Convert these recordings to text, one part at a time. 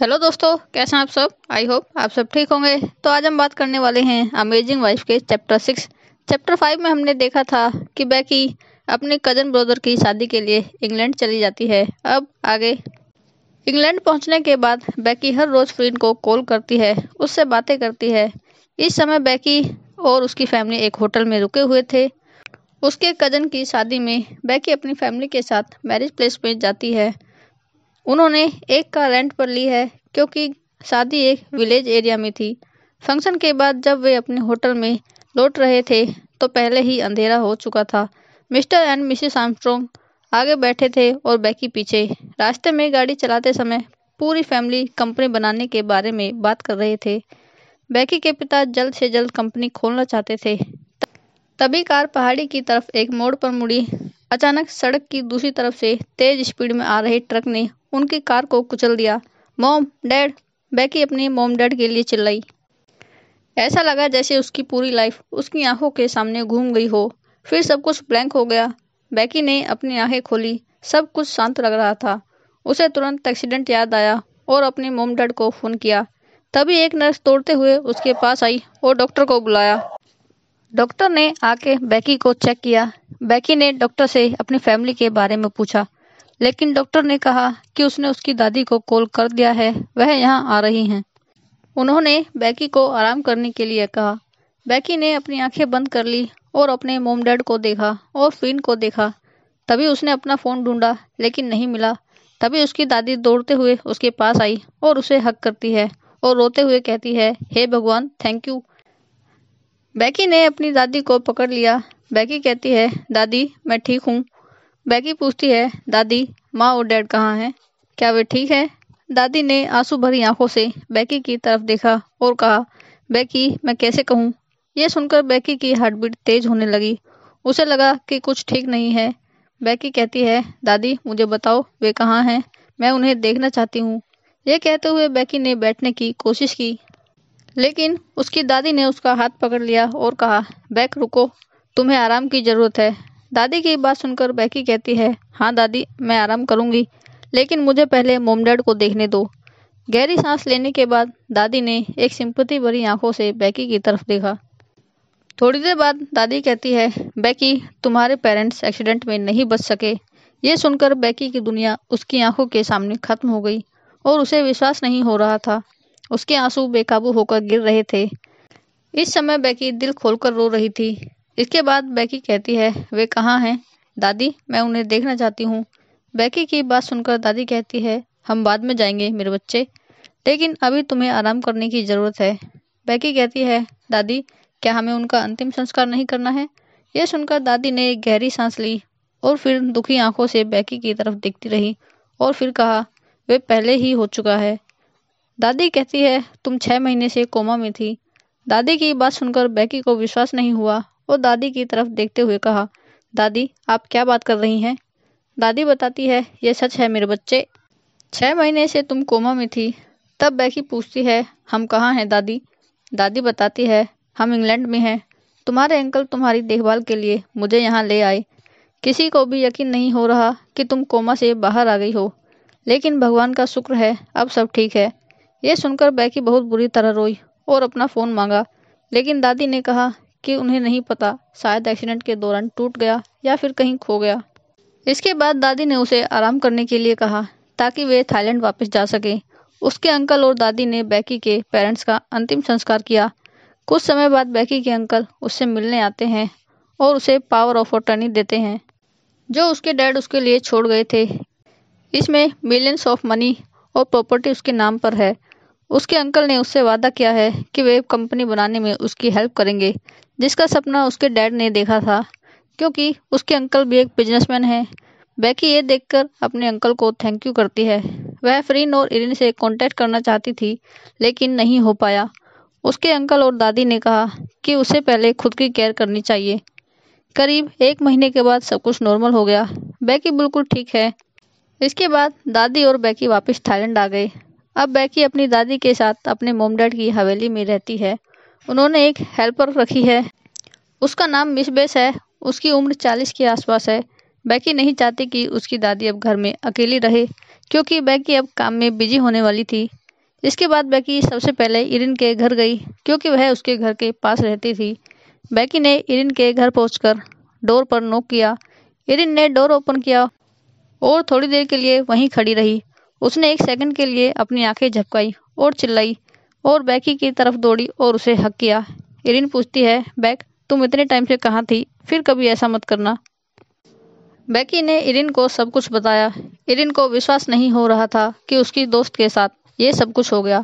hello दोस्तों कैसे हैं आप सब आई होप आप सब ठीक होंगे तो आज हम बात करने वाले हैं अमेजिंग वाइफ के चैप्टर सिक्स चैप्टर फाइव में हमने देखा था कि बैकी अपने कजन ब्रदर की शादी के लिए इंग्लैंड चली जाती है अब आगे इंग्लैंड पहुंचने के बाद बैकी हर रोज़ फ्रीन को कॉल करती है उससे बातें करती है इस समय बैकी और उसकी फैमिली एक होटल में रुके हुए थे उसके कजन की शादी में बैकी अपनी फैमिली के साथ मैरिज प्लेस में जाती है उन्होंने एक कार रेंट पर ली है क्योंकि शादी एक विलेज एरिया में थी फंक्शन के बाद जब वे अपने होटल में लौट रहे थे तो पहले ही अंधेरा हो चुका था मिस्टर एंड मिसेस आमस्ट्रोंग आगे बैठे थे और बैकी पीछे रास्ते में गाड़ी चलाते समय पूरी फैमिली कंपनी बनाने के बारे में बात कर रहे थे बैकी के पिता जल्द से जल्द कंपनी खोलना चाहते थे तभी कार पहाड़ी की तरफ एक मोड़ पर मुड़ी अचानक सड़क की दूसरी तरफ से तेज स्पीड में आ रहे ट्रक ने उनकी कार को कुचल दिया मोम डैड बैकी अपने मोम डैड के लिए चिल्लाई ऐसा लगा जैसे उसकी पूरी लाइफ उसकी आंखों के सामने घूम गई हो फिर सब कुछ ब्लैंक हो गया बैकी ने अपनी आंखें खोली सब कुछ शांत लग रहा था उसे तुरंत एक्सीडेंट याद आया और अपने मोम डैड को फ़ोन किया तभी एक नर्स तोड़ते हुए उसके पास आई और डॉक्टर को बुलाया डॉक्टर ने आके बैकी को चेक किया बैकी ने डॉक्टर से अपनी फैमिली के बारे में पूछा लेकिन डॉक्टर ने कहा कि उसने उसकी दादी को कॉल कर दिया है वह यहाँ आ रही हैं उन्होंने बैकी को आराम करने के लिए कहा बैकी ने अपनी आंखें बंद कर ली और अपने मोम डैड को देखा और फिन को देखा तभी उसने अपना फ़ोन ढूंढा लेकिन नहीं मिला तभी उसकी दादी दौड़ते हुए उसके पास आई और उसे हक करती है और रोते हुए कहती है हे hey भगवान थैंक यू बैकी ने अपनी दादी को पकड़ लिया बैकी कहती है दादी मैं ठीक हूँ बैगी पूछती है दादी माँ और डैड कहाँ हैं क्या वे ठीक है दादी ने आंसू भरी आंखों से बैकी की तरफ देखा और कहा बैकी मैं कैसे कहूँ यह सुनकर बैकी की हार्टबीट तेज होने लगी उसे लगा कि कुछ ठीक नहीं है बैकी कहती है दादी मुझे बताओ वे कहाँ हैं मैं उन्हें देखना चाहती हूँ यह कहते हुए बैकी ने बैठने की कोशिश की लेकिन उसकी दादी ने उसका हाथ पकड़ लिया और कहा बैक रुको तुम्हें आराम की ज़रूरत है दादी की बात सुनकर बैकी कहती है हाँ दादी मैं आराम करूँगी लेकिन मुझे पहले मोमडैड को देखने दो गहरी सांस लेने के बाद दादी ने एक सिंपति भरी आंखों से बैकी की तरफ देखा थोड़ी देर बाद दादी कहती है बैकी तुम्हारे पेरेंट्स एक्सीडेंट में नहीं बच सके ये सुनकर बैकी की दुनिया उसकी आंखों के सामने खत्म हो गई और उसे विश्वास नहीं हो रहा था उसके आंसू बेकाबू होकर गिर रहे थे इस समय बैकी दिल खोलकर रो रही थी इसके बाद बैकी कहती है वे कहाँ हैं दादी मैं उन्हें देखना चाहती हूँ बैकी की बात सुनकर दादी कहती है हम बाद में जाएंगे मेरे बच्चे लेकिन अभी तुम्हें आराम करने की ज़रूरत है बैकी कहती है दादी क्या हमें उनका अंतिम संस्कार नहीं करना है यह सुनकर दादी ने एक गहरी सांस ली और फिर दुखी आंखों से बैकी की तरफ देखती रही और फिर कहा वे पहले ही हो चुका है दादी कहती है तुम छः महीने से कोमा में थी दादी की बात सुनकर बैकी को विश्वास नहीं हुआ और दादी की तरफ देखते हुए कहा दादी आप क्या बात कर रही हैं दादी बताती है यह सच है मेरे बच्चे छः महीने से तुम कोमा में थी तब बैकी पूछती है हम कहाँ हैं दादी दादी बताती है हम इंग्लैंड में हैं तुम्हारे अंकल तुम्हारी देखभाल के लिए मुझे यहाँ ले आए किसी को भी यकीन नहीं हो रहा कि तुम कोमा से बाहर आ गई हो लेकिन भगवान का शुक्र है अब सब ठीक है ये सुनकर बैकी बहुत बुरी तरह रोई और अपना फ़ोन मांगा लेकिन दादी ने कहा कि उन्हें नहीं पता शायद एक्सीडेंट के दौरान टूट गया या फिर कहीं खो गया इसके बाद दादी ने उसे आराम करने के लिए कहा ताकि वे थाईलैंड वापस जा सके उसके अंकल और दादी ने बैकी के पेरेंट्स का अंतिम संस्कार किया कुछ समय बाद बैकी के अंकल उससे मिलने आते हैं और उसे पावर ऑफ अटर्नी देते हैं जो उसके डैड उसके लिए छोड़ गए थे इसमें मिलियंस ऑफ मनी और प्रॉपर्टी उसके नाम पर है उसके अंकल ने उससे वादा किया है कि वे कंपनी बनाने में उसकी हेल्प करेंगे जिसका सपना उसके डैड ने देखा था क्योंकि उसके अंकल भी एक बिजनेसमैन हैं बैकी ये देखकर अपने अंकल को थैंक यू करती है वह फ्रीन और इरिन से कांटेक्ट करना चाहती थी लेकिन नहीं हो पाया उसके अंकल और दादी ने कहा कि उसे पहले खुद की केयर करनी चाहिए करीब एक महीने के बाद सब कुछ नॉर्मल हो गया बैकी बिल्कुल ठीक है इसके बाद दादी और बैकी वापस थाईलैंड आ गए अब बैकी अपनी दादी के साथ अपने मोमडैड की हवेली में रहती है उन्होंने एक हेल्पर रखी है उसका नाम मिसबेस है उसकी उम्र चालीस के आसपास है बैकी नहीं चाहती कि उसकी दादी अब घर में अकेली रहे क्योंकि बैकी अब काम में बिजी होने वाली थी इसके बाद बैकी सबसे पहले इरिन के घर गई क्योंकि वह उसके घर के पास रहती थी बैकी ने इरिन के घर पहुंचकर डोर पर नोक किया इरिन ने डोर ओपन किया और थोड़ी देर के लिए वहीं खड़ी रही उसने एक सेकंड के लिए अपनी आंखें झपकाई और चिल्लाई और बैकी की तरफ दौड़ी और उसे हक किया इरिन पूछती है बैक तुम इतने टाइम से कहाँ थी फिर कभी ऐसा मत करना बैकी ने इरिन को सब कुछ बताया इरिन को विश्वास नहीं हो रहा था कि उसकी दोस्त के साथ ये सब कुछ हो गया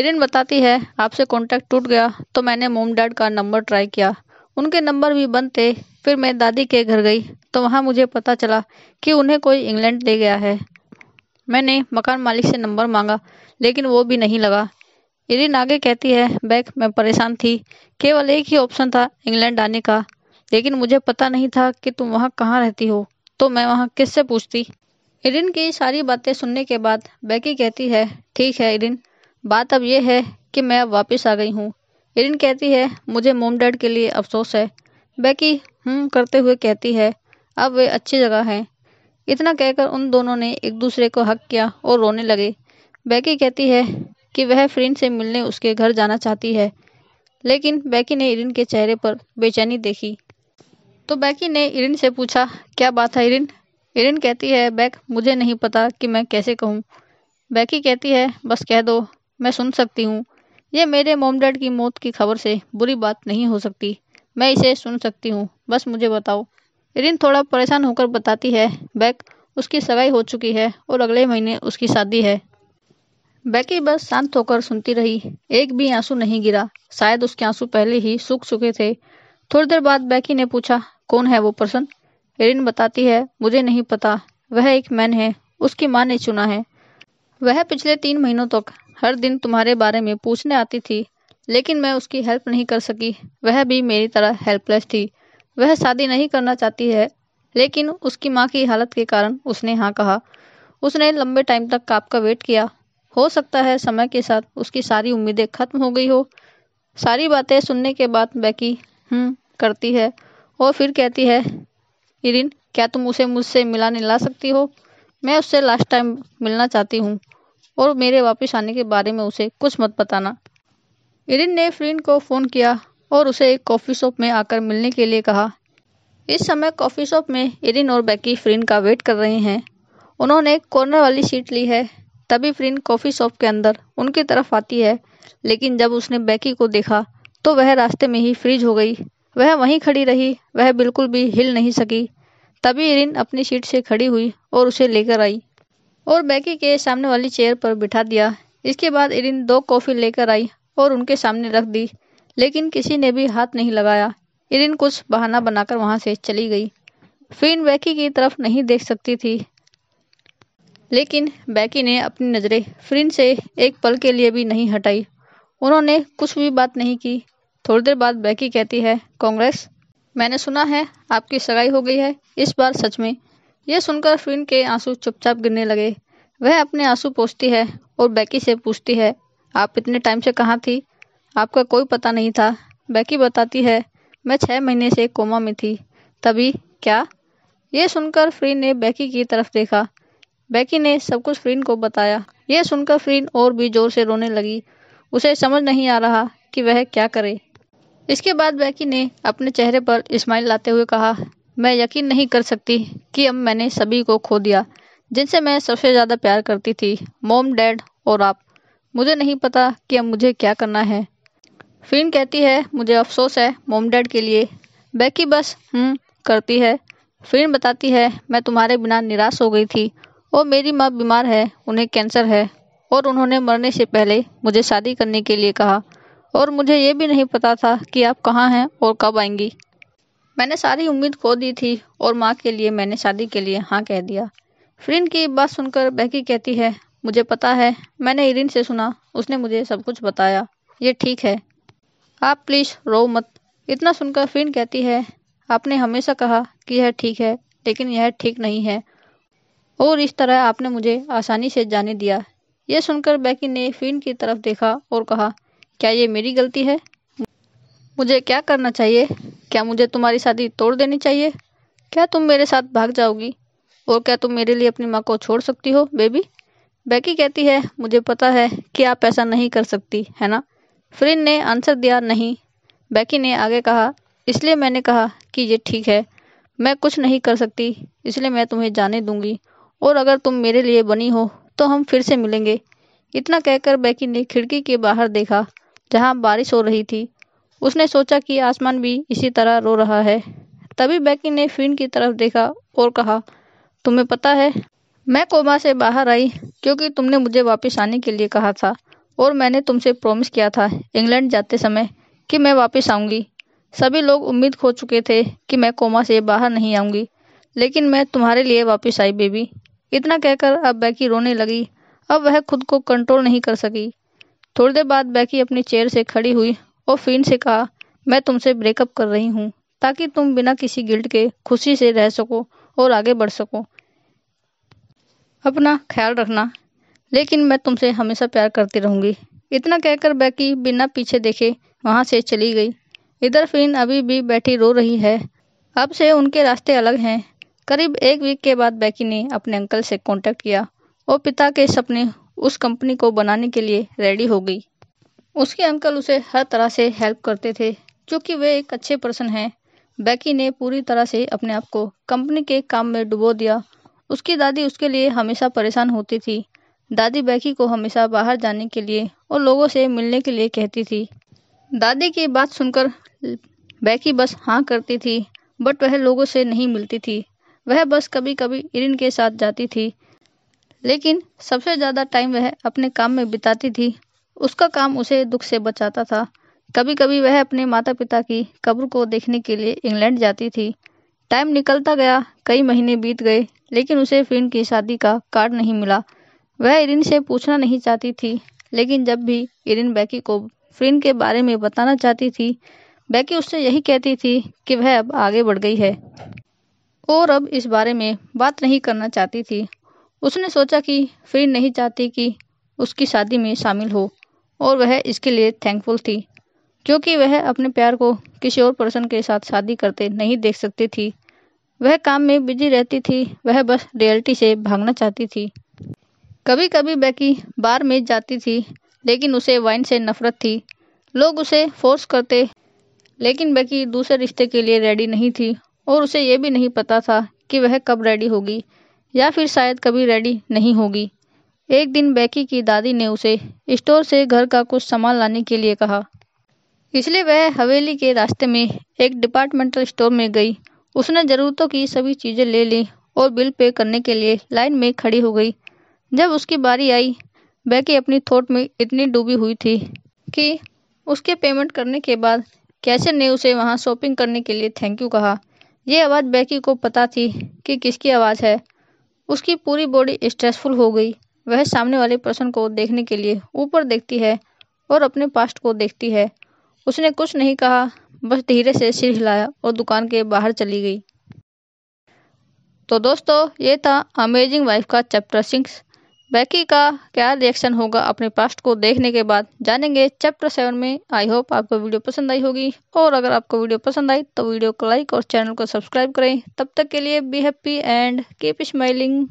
इरिन बताती है आपसे कॉन्टैक्ट टूट गया तो मैंने मोम डैड का नंबर ट्राई किया उनके नंबर भी बंद थे फिर मैं दादी के घर गई तो वहाँ मुझे पता चला कि उन्हें कोई इंग्लैंड ले गया है मैंने मकान मालिक से नंबर मांगा लेकिन वो भी नहीं लगा इरिन आगे कहती है बैक मैं परेशान थी केवल एक ही ऑप्शन था इंग्लैंड आने का लेकिन मुझे पता नहीं था कि तुम वहाँ कहाँ रहती हो तो मैं वहाँ किससे पूछती इरिन की सारी बातें सुनने के बाद बैकी कहती है ठीक है इरिन बात अब यह है कि मैं अब वापस आ गई हूँ इरिन कहती है मुझे मोम डैड के लिए अफसोस है बैकी हम हम्म, करते हुए कहती है अब वे अच्छी जगह हैं इतना कहकर उन दोनों ने एक दूसरे को हक किया और रोने लगे बैकी कहती है कि वह फ्रिंड से मिलने उसके घर जाना चाहती है लेकिन बैकी ने इरिन के चेहरे पर बेचैनी देखी तो बैकी ने इरिन से पूछा क्या बात है इरिन इरिन कहती है बैक मुझे नहीं पता कि मैं कैसे कहूँ बैकी कहती है बस कह दो मैं सुन सकती हूँ यह मेरे मोम डैड की मौत की खबर से बुरी बात नहीं हो सकती मैं इसे सुन सकती हूँ बस मुझे बताओ रिन थोड़ा परेशान होकर बताती है बैक उसकी सगाई हो चुकी है और अगले महीने उसकी शादी है बैकी बस शांत होकर सुनती रही एक भी आंसू नहीं गिरा शायद उसके आंसू पहले ही सूख चुके थे थोड़ी देर बाद बैकी ने पूछा कौन है वो पर्सन रिन बताती है मुझे नहीं पता वह एक मैन है उसकी माँ ने चुना है वह पिछले तीन महीनों तक हर दिन तुम्हारे बारे में पूछने आती थी लेकिन मैं उसकी हेल्प नहीं कर सकी वह भी मेरी तरह हेल्पलेस थी वह शादी नहीं करना चाहती है लेकिन उसकी माँ की हालत के कारण उसने हाँ कहा उसने लंबे टाइम तक काप का वेट किया हो सकता है समय के साथ उसकी सारी उम्मीदें खत्म हो गई हो सारी बातें सुनने के बाद बैकी हम हम्म, करती है और फिर कहती है इरिन क्या तुम उसे मुझसे मिलाने ला सकती हो मैं उससे लास्ट टाइम मिलना चाहती हूँ और मेरे वापस आने के बारे में उसे कुछ मत बताना इरिन ने फ्रीन को फ़ोन किया और उसे एक कॉफ़ी शॉप में आकर मिलने के लिए कहा इस समय कॉफ़ी शॉप में इरिन और बैकी फ्रिन का वेट कर रहे हैं उन्होंने एक कॉर्नर वाली सीट ली है तभी फ्रिन कॉफ़ी शॉप के अंदर उनकी तरफ आती है लेकिन जब उसने बैकी को देखा तो वह रास्ते में ही फ्रीज हो गई वह वहीं खड़ी रही वह बिल्कुल भी हिल नहीं सकी तभी इरिन अपनी सीट से खड़ी हुई और उसे लेकर आई और बैकी के सामने वाली चेयर पर बिठा दिया इसके बाद इरिन दो कॉफ़ी लेकर आई और उनके सामने रख दी लेकिन किसी ने भी हाथ नहीं लगाया इरिन कुछ बहाना बनाकर वहां से चली गई फिन बैकी की तरफ नहीं देख सकती थी लेकिन बैकी ने अपनी नज़रें फ्रिन से एक पल के लिए भी नहीं हटाई उन्होंने कुछ भी बात नहीं की थोड़ी देर बाद बैकी कहती है कांग्रेस मैंने सुना है आपकी सगाई हो गई है इस बार सच में यह सुनकर फिन के आंसू चुपचाप गिरने लगे वह अपने आंसू पोछती है और बैकी से पूछती है आप इतने टाइम से कहाँ थी आपका कोई पता नहीं था बैकी बताती है मैं छः महीने से कोमा में थी तभी क्या यह सुनकर फ्रीन ने बैकी की तरफ देखा बैकी ने सब कुछ फ्रीन को बताया यह सुनकर फ्रीन और भी जोर से रोने लगी उसे समझ नहीं आ रहा कि वह क्या करे इसके बाद बैकी ने अपने चेहरे पर स्माइल लाते हुए कहा मैं यकीन नहीं कर सकती कि अब मैंने सभी को खो दिया जिनसे मैं सबसे ज़्यादा प्यार करती थी मोम डैड और आप मुझे नहीं पता कि अब मुझे क्या करना है फिन कहती है मुझे अफसोस है मोम डैड के लिए बैकी बस हम हम्म, करती है फिन बताती है मैं तुम्हारे बिना निराश हो गई थी और मेरी माँ बीमार है उन्हें कैंसर है और उन्होंने मरने से पहले मुझे शादी करने के लिए कहा और मुझे ये भी नहीं पता था कि आप कहाँ हैं और कब आएंगी मैंने सारी उम्मीद खो दी थी और माँ के लिए मैंने शादी के लिए हाँ कह दिया फ्रिन की बात सुनकर बैकी कहती है मुझे पता है मैंने इरिन से सुना उसने मुझे सब कुछ बताया ये ठीक है आप प्लीज़ रो मत इतना सुनकर फिन कहती है आपने हमेशा कहा कि यह ठीक है लेकिन यह ठीक नहीं है और इस तरह आपने मुझे आसानी से जाने दिया यह सुनकर बैकी ने फिन की तरफ देखा और कहा क्या ये मेरी गलती है मुझे क्या करना चाहिए क्या मुझे तुम्हारी शादी तोड़ देनी चाहिए क्या तुम मेरे साथ भाग जाओगी और क्या तुम मेरे लिए अपनी माँ को छोड़ सकती हो बेबी बैकी कहती है मुझे पता है कि आप ऐसा नहीं कर सकती है ना फ्रिन ने आंसर दिया नहीं बैकी ने आगे कहा इसलिए मैंने कहा कि ये ठीक है मैं कुछ नहीं कर सकती इसलिए मैं तुम्हें जाने दूंगी और अगर तुम मेरे लिए बनी हो तो हम फिर से मिलेंगे इतना कहकर बैकी ने खिड़की के बाहर देखा जहां बारिश हो रही थी उसने सोचा कि आसमान भी इसी तरह रो रहा है तभी बैकी ने फिन की तरफ देखा और कहा तुम्हें पता है मैं कोमा से बाहर आई क्योंकि तुमने मुझे वापस आने के लिए कहा था और मैंने तुमसे प्रॉमिस किया था इंग्लैंड जाते समय कि मैं वापस आऊँगी सभी लोग उम्मीद खो चुके थे कि मैं कोमा से बाहर नहीं आऊँगी लेकिन मैं तुम्हारे लिए वापस आई बेबी इतना कहकर अब बैकी रोने लगी अब वह खुद को कंट्रोल नहीं कर सकी थोड़ी देर बाद बैकी अपनी चेयर से खड़ी हुई और फिन से कहा मैं तुमसे ब्रेकअप कर रही हूँ ताकि तुम बिना किसी गिल्ट के खुशी से रह सको और आगे बढ़ सको अपना ख्याल रखना लेकिन मैं तुमसे हमेशा प्यार करती रहूंगी इतना कहकर बैकी बिना पीछे देखे वहां से चली गई इधर फिन अभी भी बैठी रो रही है अब से उनके रास्ते अलग हैं करीब एक वीक के बाद बैकी ने अपने अंकल से कांटेक्ट किया और पिता के सपने उस कंपनी को बनाने के लिए रेडी हो गई उसके अंकल उसे हर तरह से हेल्प करते थे क्योंकि वे एक अच्छे पर्सन हैं बैकी ने पूरी तरह से अपने आप को कंपनी के काम में डुबो दिया उसकी दादी उसके लिए हमेशा परेशान होती थी दादी बैकी को हमेशा बाहर जाने के लिए और लोगों से मिलने के लिए कहती थी दादी की बात सुनकर बैकी बस हाँ करती थी बट वह लोगों से नहीं मिलती थी वह बस कभी कभी इरिन के साथ जाती थी लेकिन सबसे ज़्यादा टाइम वह अपने काम में बिताती थी उसका काम उसे दुख से बचाता था कभी कभी वह अपने माता पिता की कब्र को देखने के लिए इंग्लैंड जाती थी टाइम निकलता गया कई महीने बीत गए लेकिन उसे फिन की शादी का कार्ड नहीं मिला वह इरिन से पूछना नहीं चाहती थी लेकिन जब भी इरिन बैकी को फ्रिन के बारे में बताना चाहती थी बैकी उससे यही कहती थी कि वह अब आगे बढ़ गई है और अब इस बारे में बात नहीं करना चाहती थी उसने सोचा कि फ्रिन नहीं चाहती कि उसकी शादी में शामिल हो और वह इसके लिए थैंकफुल थी क्योंकि वह अपने प्यार को किसी और पर्सन के साथ शादी करते नहीं देख सकती थी वह काम में बिजी रहती थी वह बस रियलिटी से भागना चाहती थी कभी कभी बैकी बार में जाती थी लेकिन उसे वाइन से नफरत थी लोग उसे फोर्स करते लेकिन बैकी दूसरे रिश्ते के लिए रेडी नहीं थी और उसे यह भी नहीं पता था कि वह कब रेडी होगी या फिर शायद कभी रेडी नहीं होगी एक दिन बैकी की दादी ने उसे स्टोर से घर का कुछ सामान लाने के लिए कहा इसलिए वह हवेली के रास्ते में एक डिपार्टमेंटल स्टोर में गई उसने ज़रूरतों की सभी चीज़ें ले ली और बिल पे करने के लिए लाइन में खड़ी हो गई जब उसकी बारी आई बैकी अपनी थोट में इतनी डूबी हुई थी कि उसके पेमेंट करने के बाद कैशर ने उसे वहां शॉपिंग करने के लिए थैंक यू कहा यह आवाज़ बैकी को पता थी कि किसकी आवाज़ है उसकी पूरी बॉडी स्ट्रेसफुल हो गई वह सामने वाले पर्सन को देखने के लिए ऊपर देखती है और अपने पास्ट को देखती है उसने कुछ नहीं कहा बस धीरे से सिर हिलाया और दुकान के बाहर चली गई तो दोस्तों ये था अमेजिंग वाइफ का चैप्टर सिक्स बैकी का क्या रिएक्शन होगा अपने पास्ट को देखने के बाद जानेंगे चैप्टर सेवन में आई होप आपको वीडियो पसंद आई होगी और अगर आपको वीडियो पसंद आई तो वीडियो को लाइक और चैनल को सब्सक्राइब करें तब तक के लिए be happy and keep smiling